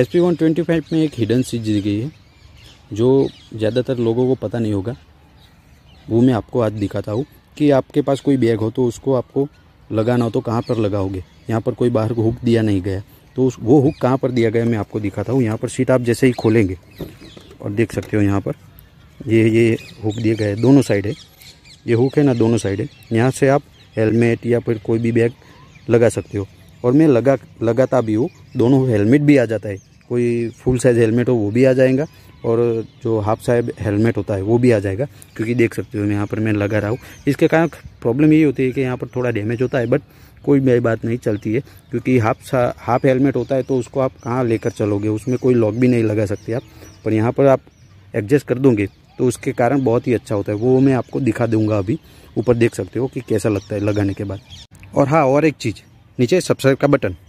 S P one twenty five में एक hidden चीज दी गई है जो ज़्यादातर लोगों को पता नहीं होगा वो मैं आपको आज दिखाता हूँ कि आपके पास कोई बैग हो तो उसको आपको लगाना हो तो कहाँ पर लगाओगे यहाँ पर कोई बाहर को हुक दिया नहीं गया तो उस वो हुक कहाँ पर दिया गया मैं आपको दिखाता हूँ यहाँ पर सीट आप जैसे ही खोलेंगे और देख सकते हो यहाँ पर ये ये हुक दिए गए दोनों साइड है ये हुक है ना दोनों साइड है यहाँ से आप हेलमेट या फिर कोई भी बैग लगा सकते हो और मैं लगा लगाता भी हूँ दोनों हेलमेट भी आ जाता है कोई फुल साइज़ हेलमेट हो वो भी आ जाएगा और जो हाफ साइज हेलमेट होता है वो भी आ जाएगा क्योंकि देख सकते हो यहाँ पर मैं लगा रहा हूँ इसके कारण प्रॉब्लम यही होती है कि यहाँ पर थोड़ा डैमेज होता है बट कोई मेरी बात नहीं चलती है क्योंकि हाफ हाफ हेलमेट होता है तो उसको आप कहाँ लेकर चलोगे उसमें कोई लॉक भी नहीं लगा सकते आप पर यहाँ पर आप एडजस्ट कर दोगे तो उसके कारण बहुत ही अच्छा होता है वो मैं आपको दिखा दूंगा अभी ऊपर देख सकते हो कि कैसा लगता है लगाने के बाद और हाँ और एक चीज़ नीचे सब्सक्राइब का बटन